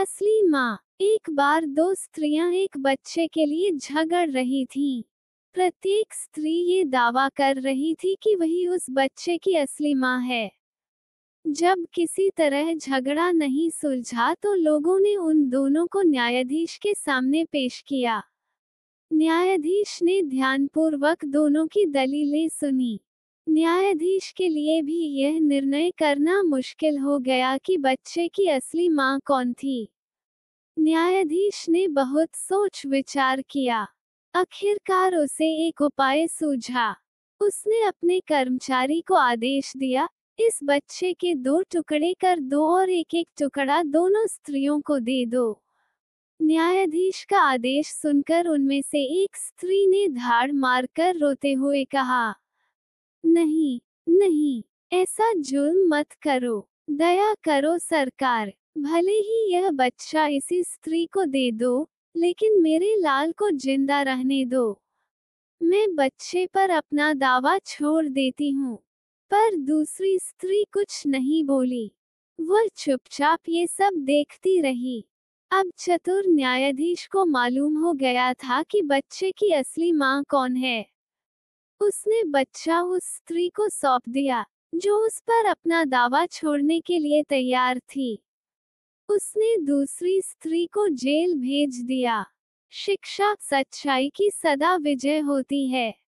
असली माँ एक बार दो स्त्रियां एक बच्चे के लिए झगड़ रही थी प्रत्येक स्त्री ये दावा कर रही थी कि वही उस बच्चे की असली माँ है जब किसी तरह झगड़ा नहीं सुलझा तो लोगों ने उन दोनों को न्यायाधीश के सामने पेश किया न्यायाधीश ने ध्यानपूर्वक दोनों की दलीलें सुनी न्यायाधीश के लिए भी यह निर्णय करना मुश्किल हो गया कि बच्चे की असली मां कौन थी न्यायाधीश ने बहुत सोच विचार किया आखिरकार उसे एक उपाय सूझा उसने अपने कर्मचारी को आदेश दिया इस बच्चे के दो टुकड़े कर दो और एक एक टुकड़ा दोनों स्त्रियों को दे दो न्यायाधीश का आदेश सुनकर उनमें से एक स्त्री ने धाड़ मारकर रोते हुए कहा नहीं नहीं ऐसा जुल्म मत करो दया करो सरकार भले ही यह बच्चा इसी स्त्री को दे दो लेकिन मेरे लाल को जिंदा रहने दो मैं बच्चे पर अपना दावा छोड़ देती हूँ पर दूसरी स्त्री कुछ नहीं बोली वह चुपचाप ये सब देखती रही अब चतुर न्यायाधीश को मालूम हो गया था कि बच्चे की असली माँ कौन है उसने बच्चा उस स्त्री को सौंप दिया जो उस पर अपना दावा छोड़ने के लिए तैयार थी उसने दूसरी स्त्री को जेल भेज दिया शिक्षा सच्चाई की सदा विजय होती है